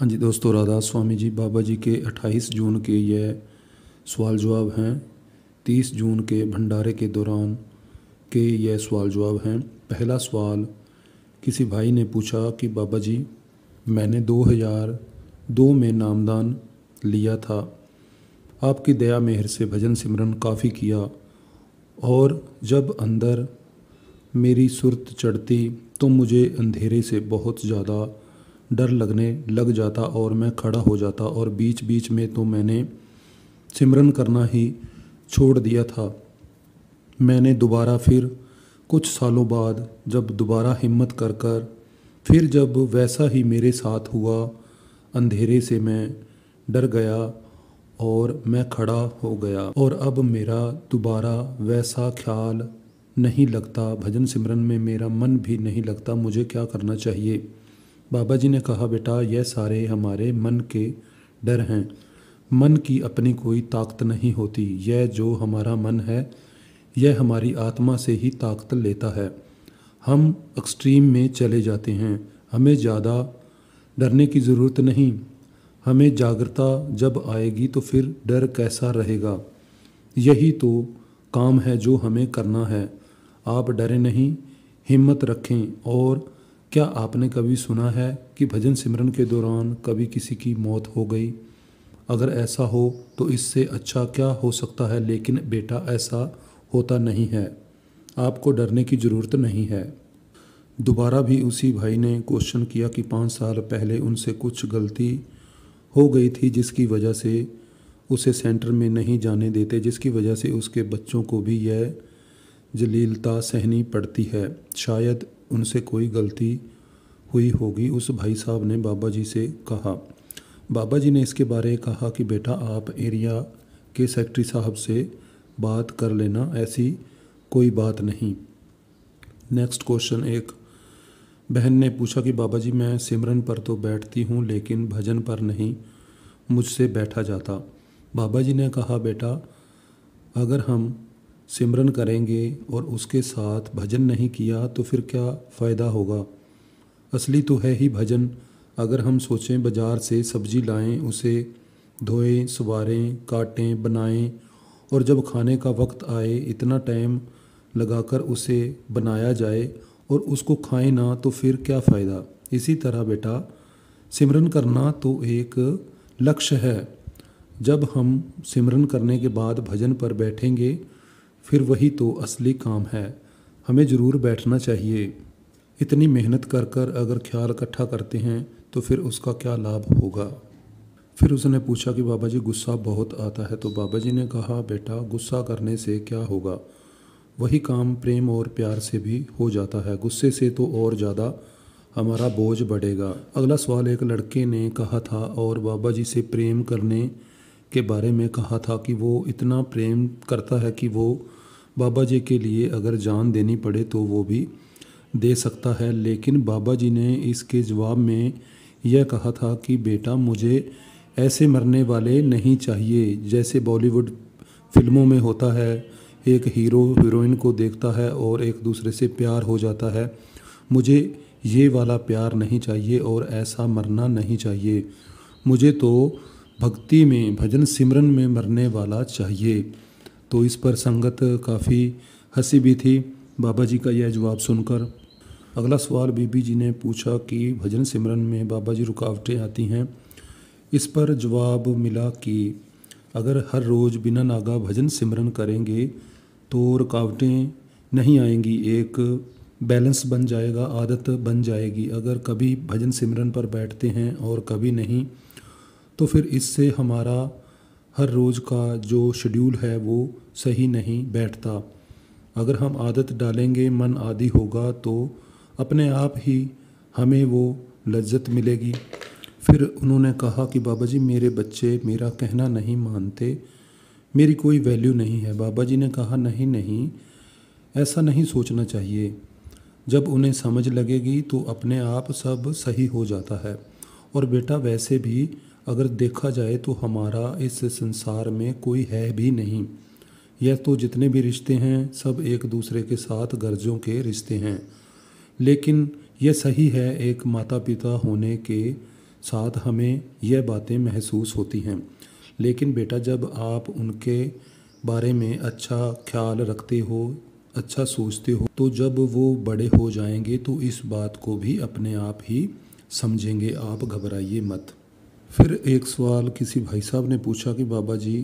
हाँ जी दोस्तों राधा स्वामी जी बाबा जी के 28 जून के यह सवाल जवाब हैं 30 जून के भंडारे के दौरान के यह सवाल जवाब हैं पहला सवाल किसी भाई ने पूछा कि बाबा जी मैंने 2002 में नामदान लिया था आपकी दया मेहर से भजन सिमरन काफ़ी किया और जब अंदर मेरी सुरत चढ़ती तो मुझे अंधेरे से बहुत ज़्यादा डर लगने लग जाता और मैं खड़ा हो जाता और बीच बीच में तो मैंने सिमरन करना ही छोड़ दिया था मैंने दोबारा फिर कुछ सालों बाद जब दोबारा हिम्मत कर कर फिर जब वैसा ही मेरे साथ हुआ अंधेरे से मैं डर गया और मैं खड़ा हो गया और अब मेरा दोबारा वैसा ख्याल नहीं लगता भजन सिमरन में मेरा मन भी नहीं लगता मुझे क्या करना चाहिए बाबा जी ने कहा बेटा यह सारे हमारे मन के डर हैं मन की अपनी कोई ताकत नहीं होती यह जो हमारा मन है यह हमारी आत्मा से ही ताकत लेता है हम एक्सट्रीम में चले जाते हैं हमें ज़्यादा डरने की ज़रूरत नहीं हमें जागृता जब आएगी तो फिर डर कैसा रहेगा यही तो काम है जो हमें करना है आप डरे नहीं हिम्मत रखें और क्या आपने कभी सुना है कि भजन सिमरन के दौरान कभी किसी की मौत हो गई अगर ऐसा हो तो इससे अच्छा क्या हो सकता है लेकिन बेटा ऐसा होता नहीं है आपको डरने की ज़रूरत नहीं है दोबारा भी उसी भाई ने क्वेश्चन किया कि पाँच साल पहले उनसे कुछ गलती हो गई थी जिसकी वजह से उसे सेंटर में नहीं जाने देते जिसकी वजह से उसके बच्चों को भी यह जलीलता सहनी पड़ती है शायद उनसे कोई गलती हुई होगी उस भाई साहब ने बाबा जी से कहा बाबा जी ने इसके बारे में कहा कि बेटा आप एरिया के सेक्रेटरी साहब से बात कर लेना ऐसी कोई बात नहीं नेक्स्ट क्वेश्चन एक बहन ने पूछा कि बाबा जी मैं सिमरन पर तो बैठती हूँ लेकिन भजन पर नहीं मुझसे बैठा जाता बाबा जी ने कहा बेटा अगर हम सिमरन करेंगे और उसके साथ भजन नहीं किया तो फिर क्या फ़ायदा होगा असली तो है ही भजन अगर हम सोचें बाज़ार से सब्जी लाएं उसे धोएं सवारें काटें बनाएं और जब खाने का वक्त आए इतना टाइम लगाकर उसे बनाया जाए और उसको खाएं ना तो फिर क्या फ़ायदा इसी तरह बेटा सिमरन करना तो एक लक्ष्य है जब हम सिमरन करने के बाद भजन पर बैठेंगे फिर वही तो असली काम है हमें ज़रूर बैठना चाहिए इतनी मेहनत कर कर अगर ख्याल इकट्ठा करते हैं तो फिर उसका क्या लाभ होगा फिर उसने पूछा कि बाबा जी गुस्सा बहुत आता है तो बाबा जी ने कहा बेटा गुस्सा करने से क्या होगा वही काम प्रेम और प्यार से भी हो जाता है गुस्से से तो और ज़्यादा हमारा बोझ बढ़ेगा अगला सवाल एक लड़के ने कहा था और बाबा जी से प्रेम करने के बारे में कहा था कि वो इतना प्रेम करता है कि वो बाबा जी के लिए अगर जान देनी पड़े तो वो भी दे सकता है लेकिन बाबा जी ने इसके जवाब में यह कहा था कि बेटा मुझे ऐसे मरने वाले नहीं चाहिए जैसे बॉलीवुड फिल्मों में होता है एक हीरो हीरोइन को देखता है और एक दूसरे से प्यार हो जाता है मुझे ये वाला प्यार नहीं चाहिए और ऐसा मरना नहीं चाहिए मुझे तो भक्ति में भजन सिमरन में मरने वाला चाहिए तो इस पर संगत काफ़ी हंसी भी थी बाबा जी का यह जवाब सुनकर अगला सवाल बीबी जी ने पूछा कि भजन सिमरन में बाबा जी रुकावटें आती हैं इस पर जवाब मिला कि अगर हर रोज़ बिना नागा भजन सिमरन करेंगे तो रुकावटें नहीं आएंगी एक बैलेंस बन जाएगा आदत बन जाएगी अगर कभी भजन सिमरन पर बैठते हैं और कभी नहीं तो फिर इससे हमारा हर रोज़ का जो शेड्यूल है वो सही नहीं बैठता अगर हम आदत डालेंगे मन आदि होगा तो अपने आप ही हमें वो लज्जत मिलेगी फिर उन्होंने कहा कि बाबा जी मेरे बच्चे मेरा कहना नहीं मानते मेरी कोई वैल्यू नहीं है बाबा जी ने कहा नहीं नहीं ऐसा नहीं सोचना चाहिए जब उन्हें समझ लगेगी तो अपने आप सब सही हो जाता है और बेटा वैसे भी अगर देखा जाए तो हमारा इस संसार में कोई है भी नहीं यह तो जितने भी रिश्ते हैं सब एक दूसरे के साथ गर्जों के रिश्ते हैं लेकिन यह सही है एक माता पिता होने के साथ हमें यह बातें महसूस होती हैं लेकिन बेटा जब आप उनके बारे में अच्छा ख्याल रखते हो अच्छा सोचते हो तो जब वो बड़े हो जाएंगे तो इस बात को भी अपने आप ही समझेंगे आप घबराइए मत फिर एक सवाल किसी भाई साहब ने पूछा कि बाबा जी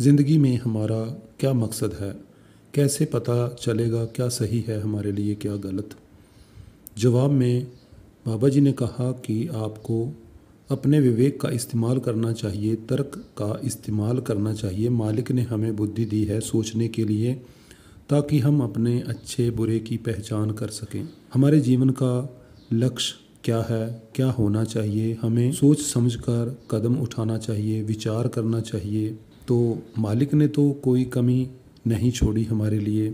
ज़िंदगी में हमारा क्या मकसद है कैसे पता चलेगा क्या सही है हमारे लिए क्या गलत जवाब में बाबा जी ने कहा कि आपको अपने विवेक का इस्तेमाल करना चाहिए तर्क का इस्तेमाल करना चाहिए मालिक ने हमें बुद्धि दी है सोचने के लिए ताकि हम अपने अच्छे बुरे की पहचान कर सकें हमारे जीवन का लक्ष्य क्या है क्या होना चाहिए हमें सोच समझकर कदम उठाना चाहिए विचार करना चाहिए तो मालिक ने तो कोई कमी नहीं छोड़ी हमारे लिए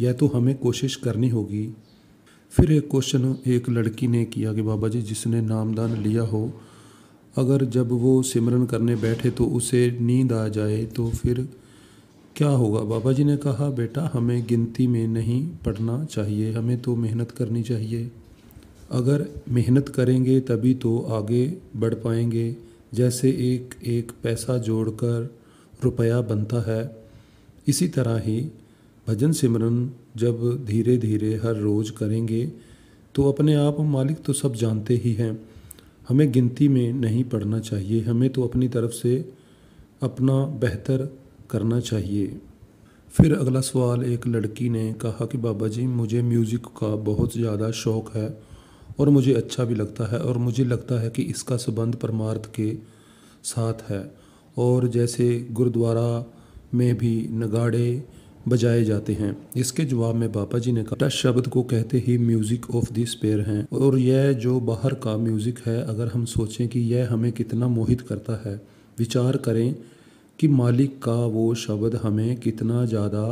यह तो हमें कोशिश करनी होगी फिर एक क्वेश्चन एक लड़की ने किया कि बाबा जी जिसने नामदान लिया हो अगर जब वो सिमरन करने बैठे तो उसे नींद आ जाए तो फिर क्या होगा बाबा जी ने कहा बेटा हमें गिनती में नहीं पढ़ना चाहिए हमें तो मेहनत करनी चाहिए अगर मेहनत करेंगे तभी तो आगे बढ़ पाएंगे जैसे एक एक पैसा जोड़कर रुपया बनता है इसी तरह ही भजन सिमरन जब धीरे धीरे हर रोज़ करेंगे तो अपने आप मालिक तो सब जानते ही हैं हमें गिनती में नहीं पढ़ना चाहिए हमें तो अपनी तरफ से अपना बेहतर करना चाहिए फिर अगला सवाल एक लड़की ने कहा कि बाबा जी मुझे म्यूज़िक का बहुत ज़्यादा शौक़ है और मुझे अच्छा भी लगता है और मुझे लगता है कि इसका संबंध परमार्थ के साथ है और जैसे गुरुद्वारा में भी नगाड़े बजाए जाते हैं इसके जवाब में बापा जी ने कहा शब्द को कहते ही म्यूजिक ऑफ द स्पेयर हैं और यह जो बाहर का म्यूजिक है अगर हम सोचें कि यह हमें कितना मोहित करता है विचार करें कि मालिक का वो शब्द हमें कितना ज़्यादा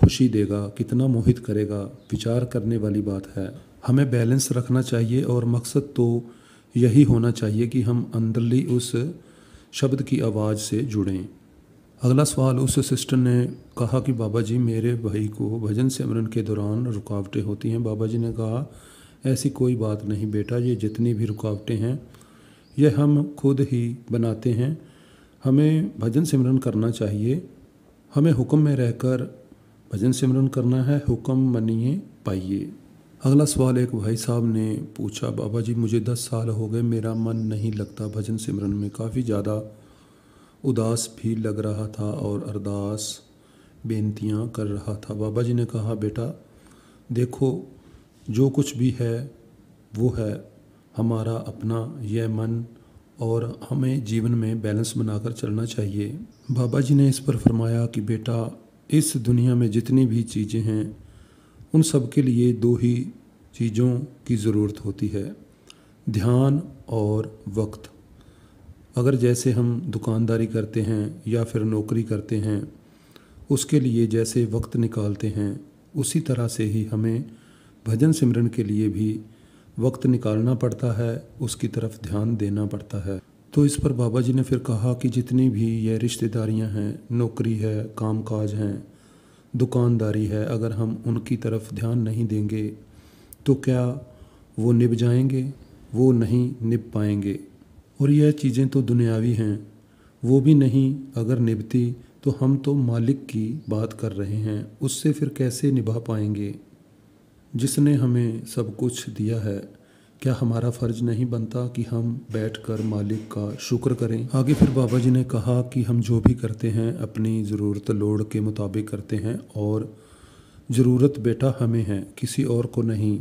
खुशी देगा कितना मोहित करेगा विचार करने वाली बात है हमें बैलेंस रखना चाहिए और मकसद तो यही होना चाहिए कि हम अंदरली उस शब्द की आवाज़ से जुड़ें अगला सवाल उस सिस्टर ने कहा कि बाबा जी मेरे भाई को भजन सिमरन के दौरान रुकावटें होती हैं बाबा जी ने कहा ऐसी कोई बात नहीं बेटा ये जितनी भी रुकावटें हैं यह हम खुद ही बनाते हैं हमें भजन सिमरन करना चाहिए हमें हुक्म में रहकर भजन सिमरन करना है हुक्म मनिए पाइए अगला सवाल एक भाई साहब ने पूछा बाबा जी मुझे दस साल हो गए मेरा मन नहीं लगता भजन सिमरन में काफ़ी ज़्यादा उदास भी लग रहा था और अरदास बेनतियाँ कर रहा था बाबा जी ने कहा बेटा देखो जो कुछ भी है वो है हमारा अपना यह मन और हमें जीवन में बैलेंस बनाकर चलना चाहिए बाबा जी ने इस पर फरमाया कि बेटा इस दुनिया में जितनी भी चीज़ें हैं उन सब के लिए दो ही चीज़ों की ज़रूरत होती है ध्यान और वक्त अगर जैसे हम दुकानदारी करते हैं या फिर नौकरी करते हैं उसके लिए जैसे वक्त निकालते हैं उसी तरह से ही हमें भजन सिमरन के लिए भी वक्त निकालना पड़ता है उसकी तरफ ध्यान देना पड़ता है तो इस पर बाबा जी ने फिर कहा कि जितनी भी ये रिश्तेदारियां हैं नौकरी है काम काज हैं दुकानदारी है अगर हम उनकी तरफ ध्यान नहीं देंगे तो क्या वो निभ जाएंगे वो नहीं निभ पाएंगे और यह चीज़ें तो दुनियावी हैं वो भी नहीं अगर निभती तो हम तो मालिक की बात कर रहे हैं उससे फिर कैसे निभा पाएंगे जिसने हमें सब कुछ दिया है क्या हमारा फर्ज नहीं बनता कि हम बैठकर मालिक का शुक्र करें आगे फिर बाबा जी ने कहा कि हम जो भी करते हैं अपनी ज़रूरत लोड़ के मुताबिक करते हैं और ज़रूरत बेटा हमें है किसी और को नहीं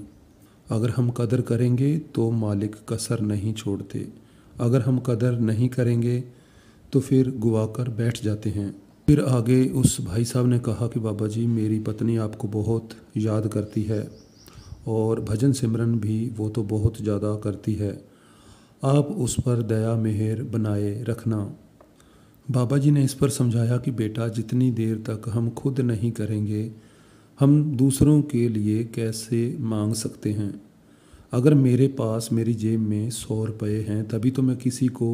अगर हम कदर करेंगे तो मालिक कसर नहीं छोड़ते अगर हम कदर नहीं करेंगे तो फिर गुआ कर बैठ जाते हैं फिर आगे उस भाई साहब ने कहा कि बाबा जी मेरी पत्नी आपको बहुत याद करती है और भजन सिमरन भी वो तो बहुत ज़्यादा करती है आप उस पर दया मेहर बनाए रखना बाबा जी ने इस पर समझाया कि बेटा जितनी देर तक हम खुद नहीं करेंगे हम दूसरों के लिए कैसे मांग सकते हैं अगर मेरे पास मेरी जेब में सौ रुपये हैं तभी तो मैं किसी को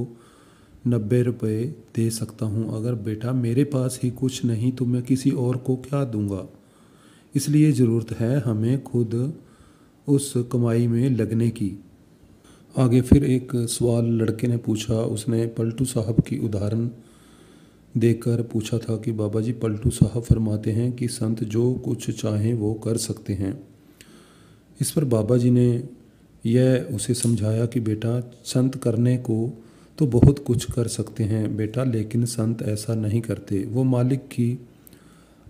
नब्बे रुपये दे सकता हूँ अगर बेटा मेरे पास ही कुछ नहीं तो मैं किसी और को क्या दूंगा इसलिए ज़रूरत है हमें खुद उस कमाई में लगने की आगे फिर एक सवाल लड़के ने पूछा उसने पलटू साहब की उदाहरण देकर पूछा था कि बाबा जी पलटू साहब फरमाते हैं कि संत जो कुछ चाहें वो कर सकते हैं इस पर बाबा जी ने यह उसे समझाया कि बेटा संत करने को तो बहुत कुछ कर सकते हैं बेटा लेकिन संत ऐसा नहीं करते वो मालिक की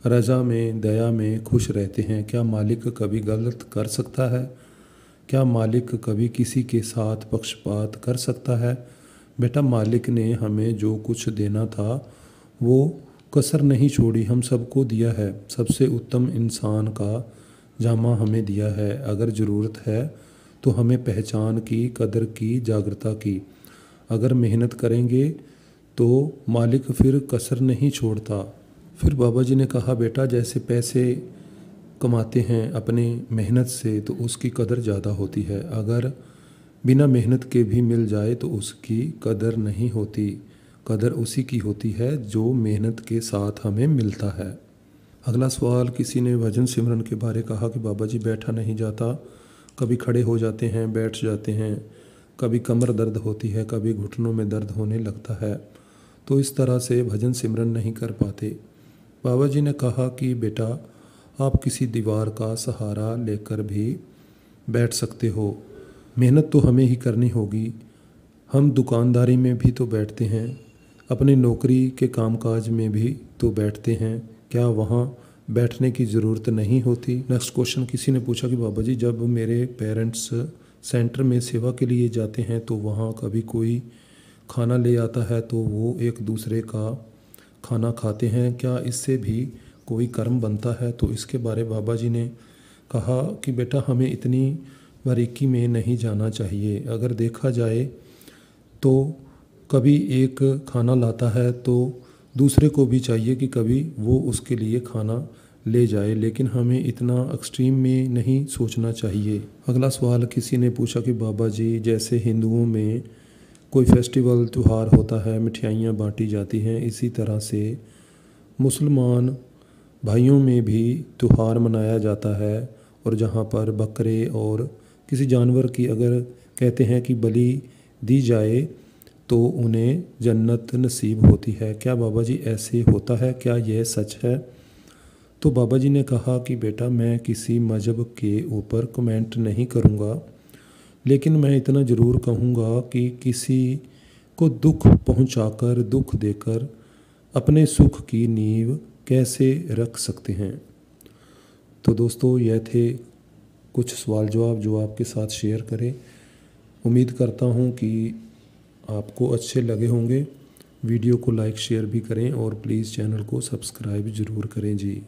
रजा में दया में खुश रहते हैं क्या मालिक कभी गलत कर सकता है क्या मालिक कभी किसी के साथ पक्षपात कर सकता है बेटा मालिक ने हमें जो कुछ देना था वो कसर नहीं छोड़ी हम सबको दिया है सबसे उत्तम इंसान का जामा हमें दिया है अगर ज़रूरत है तो हमें पहचान की कदर की जागृता की अगर मेहनत करेंगे तो मालिक फिर कसर नहीं छोड़ता फिर बाबा जी ने कहा बेटा जैसे पैसे कमाते हैं अपने मेहनत से तो उसकी कदर ज़्यादा होती है अगर बिना मेहनत के भी मिल जाए तो उसकी कदर नहीं होती कदर उसी की होती है जो मेहनत के साथ हमें मिलता है अगला सवाल किसी ने भजन सिमरन के बारे कहा कि बाबा जी बैठा नहीं जाता कभी खड़े हो जाते हैं बैठ जाते हैं कभी कमर दर्द होती है कभी घुटनों में दर्द होने लगता है तो इस तरह से भजन सिमरन नहीं कर पाते बाबा जी ने कहा कि बेटा आप किसी दीवार का सहारा लेकर भी बैठ सकते हो मेहनत तो हमें ही करनी होगी हम दुकानदारी में भी तो बैठते हैं अपनी नौकरी के कामकाज में भी तो बैठते हैं क्या वहाँ बैठने की ज़रूरत नहीं होती नेक्स्ट क्वेश्चन किसी ने पूछा कि बाबा जी जब मेरे पेरेंट्स सेंटर में सेवा के लिए जाते हैं तो वहाँ कभी कोई खाना ले आता है तो वो एक दूसरे का खाना खाते हैं क्या इससे भी कोई कर्म बनता है तो इसके बारे बाबा जी ने कहा कि बेटा हमें इतनी बारीकी में नहीं जाना चाहिए अगर देखा जाए तो कभी एक खाना लाता है तो दूसरे को भी चाहिए कि कभी वो उसके लिए खाना ले जाए लेकिन हमें इतना एक्सट्रीम में नहीं सोचना चाहिए अगला सवाल किसी ने पूछा कि बाबा जी जैसे हिंदुओं में कोई फेस्टिवल त्यौहार होता है मिठाइयाँ बाँटी जाती हैं इसी तरह से मुसलमान भाइयों में भी त्यौहार मनाया जाता है और जहाँ पर बकरे और किसी जानवर की अगर कहते हैं कि बलि दी जाए तो उन्हें जन्नत नसीब होती है क्या बाबा जी ऐसे होता है क्या यह सच है तो बाबा जी ने कहा कि बेटा मैं किसी मजहब के ऊपर कमेंट नहीं करूँगा लेकिन मैं इतना ज़रूर कहूँगा कि किसी को दुख पहुँचाकर दुख देकर अपने सुख की नींव कैसे रख सकते हैं तो दोस्तों यह थे कुछ सवाल जवाब जो आपके साथ शेयर करें उम्मीद करता हूँ कि आपको अच्छे लगे होंगे वीडियो को लाइक शेयर भी करें और प्लीज़ चैनल को सब्सक्राइब ज़रूर करें जी